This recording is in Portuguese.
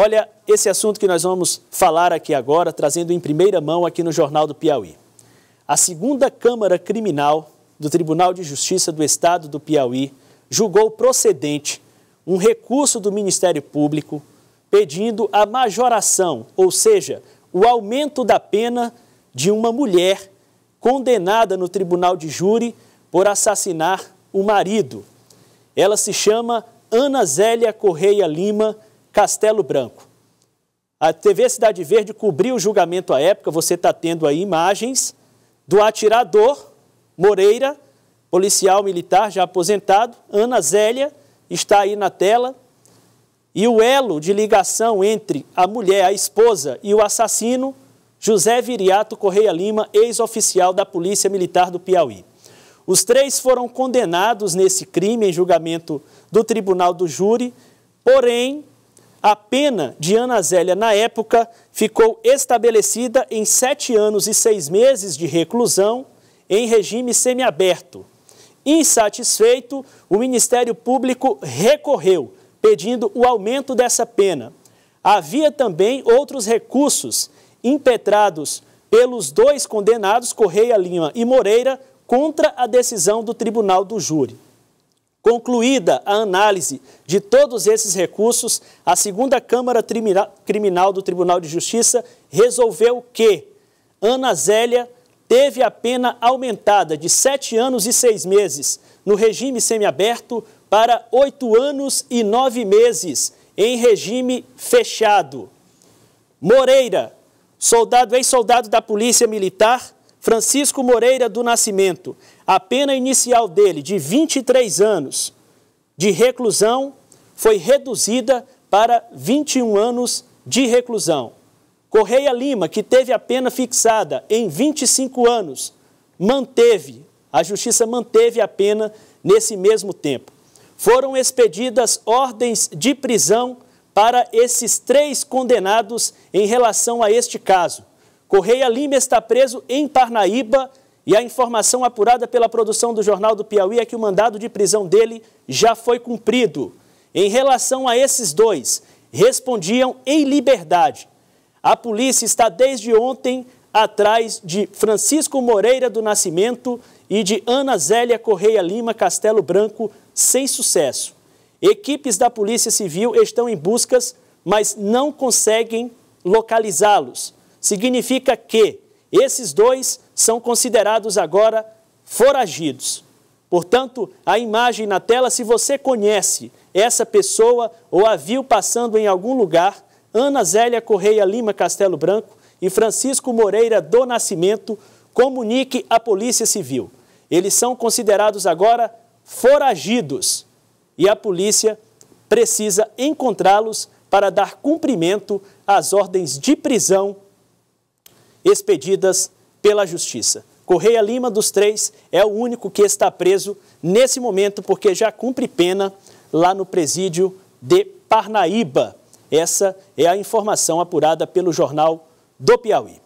Olha, esse assunto que nós vamos falar aqui agora, trazendo em primeira mão aqui no Jornal do Piauí. A segunda Câmara Criminal do Tribunal de Justiça do Estado do Piauí julgou procedente um recurso do Ministério Público pedindo a majoração, ou seja, o aumento da pena de uma mulher condenada no tribunal de júri por assassinar o marido. Ela se chama Ana Zélia Correia Lima Castelo Branco. A TV Cidade Verde cobriu o julgamento à época, você está tendo aí imagens do atirador Moreira, policial militar já aposentado, Ana Zélia, está aí na tela. E o elo de ligação entre a mulher, a esposa e o assassino, José Viriato Correia Lima, ex-oficial da Polícia Militar do Piauí. Os três foram condenados nesse crime em julgamento do Tribunal do Júri, porém, a pena de Ana Zélia, na época, ficou estabelecida em sete anos e seis meses de reclusão em regime semiaberto. Insatisfeito, o Ministério Público recorreu, pedindo o aumento dessa pena. Havia também outros recursos impetrados pelos dois condenados, Correia Lima e Moreira, contra a decisão do Tribunal do Júri. Concluída a análise de todos esses recursos, a segunda Câmara Criminal do Tribunal de Justiça resolveu que Ana Zélia teve a pena aumentada de sete anos e seis meses no regime semiaberto para oito anos e nove meses em regime fechado. Moreira, soldado ex-soldado da Polícia Militar, Francisco Moreira do Nascimento, a pena inicial dele, de 23 anos de reclusão, foi reduzida para 21 anos de reclusão. Correia Lima, que teve a pena fixada em 25 anos, manteve, a justiça manteve a pena nesse mesmo tempo. Foram expedidas ordens de prisão para esses três condenados em relação a este caso. Correia Lima está preso em Parnaíba e a informação apurada pela produção do Jornal do Piauí é que o mandado de prisão dele já foi cumprido. Em relação a esses dois, respondiam em liberdade. A polícia está desde ontem atrás de Francisco Moreira do Nascimento e de Ana Zélia Correia Lima Castelo Branco, sem sucesso. Equipes da Polícia Civil estão em buscas, mas não conseguem localizá-los significa que esses dois são considerados agora foragidos. Portanto, a imagem na tela, se você conhece essa pessoa ou a viu passando em algum lugar, Ana Zélia Correia Lima Castelo Branco e Francisco Moreira do Nascimento, comunique à Polícia Civil. Eles são considerados agora foragidos e a polícia precisa encontrá-los para dar cumprimento às ordens de prisão expedidas pela Justiça. Correia Lima, dos três, é o único que está preso nesse momento, porque já cumpre pena lá no presídio de Parnaíba. Essa é a informação apurada pelo jornal do Piauí.